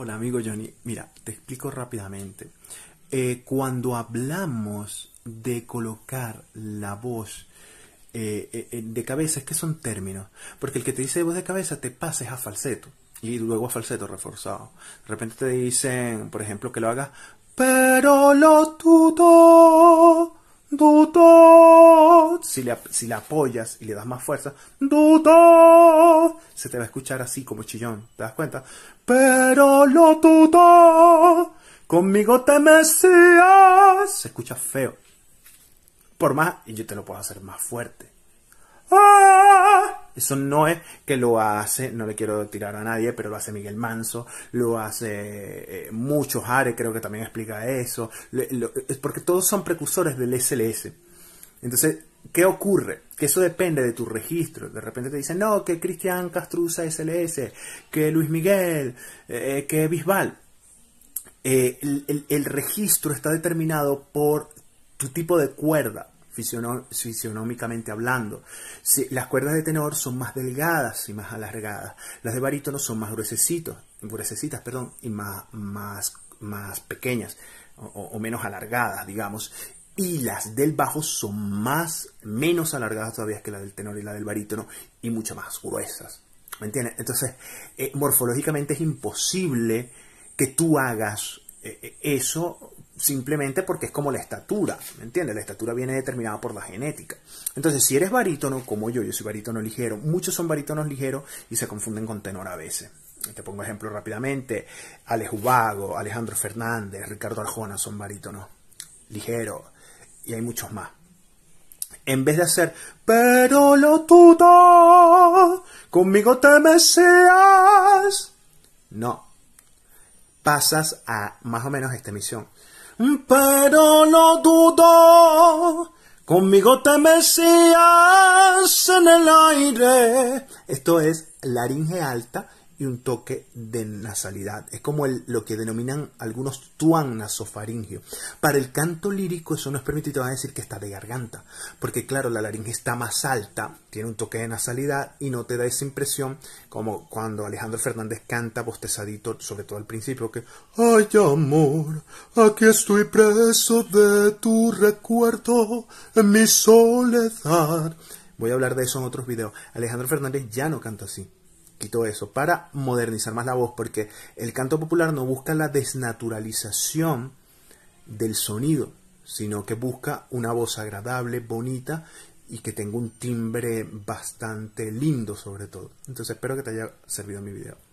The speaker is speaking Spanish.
Hola amigo Johnny, mira, te explico rápidamente. Eh, cuando hablamos de colocar la voz eh, eh, de cabeza, es que son términos, porque el que te dice voz de cabeza te pases a falseto y luego a falseto reforzado. De repente te dicen, por ejemplo, que lo hagas, pero lo tuto Duto. Si, le, apoyas y le das más fuerza, Duto. Se te va a escuchar así como chillón, ¿te das cuenta? Pero lo dudo. Conmigo te Mesías. Se escucha feo. Por más, y yo te lo puedo hacer más fuerte. Eso no es que lo hace, no le quiero tirar a nadie, pero lo hace Miguel Manso, lo hace eh, muchos Are, creo que también explica eso, es porque todos son precursores del SLS. Entonces, ¿qué ocurre? Que eso depende de tu registro. De repente te dicen, no, que Cristian Castruza SLS, que Luis Miguel, eh, eh, que Bisbal. el registro está determinado por tu tipo de cuerda, fisionómicamente hablando. las cuerdas de tenor son más delgadas y más alargadas. Las de barítono son más gruesecitas perdón, y más, más, más pequeñas o, menos alargadas, digamos. Y las del bajo son más, menos alargadas todavía que las del tenor y la del barítono y mucho más gruesas. ¿Me entiendes? Entonces, eh, morfológicamente es imposible que tú hagas eh, eh, eso simplemente porque es como la estatura, ¿me entiendes? La estatura viene determinada por la genética. Entonces, si eres barítono, como yo, yo soy barítono ligero, muchos son barítonos ligeros y se confunden con tenor a veces. Te pongo ejemplo rápidamente, Alex Vago, Alejandro Fernández, Ricardo Arjona son barítonos ligeros y hay muchos más. En vez de hacer, pero lo tuto conmigo te me seas, No, pasas a más o menos esta emisión pero no dudo. Conmigo te mecías en el aire. Esto es laringe alta y un toque de nasalidad. Es como lo que denominan algunos tuan nasofaringio. Para el canto lírico eso no es permitido, van a decir que está de garganta, porque claro, la laringe está más alta, tiene un toque de nasalidad y no te da esa impresión como cuando Alejandro Fernández canta bostezadito, sobre todo al principio, que ¡Ay, amor! Aquí estoy preso de tu recuerdo en mi soledad. Voy a hablar de eso en otros videos. Alejandro Fernández ya no canta así. Quito eso, para modernizar más la voz, porque el canto popular no busca la desnaturalización del sonido, sino que busca una voz agradable, bonita y que tenga un timbre bastante lindo sobre todo. Entonces espero que te haya servido mi video.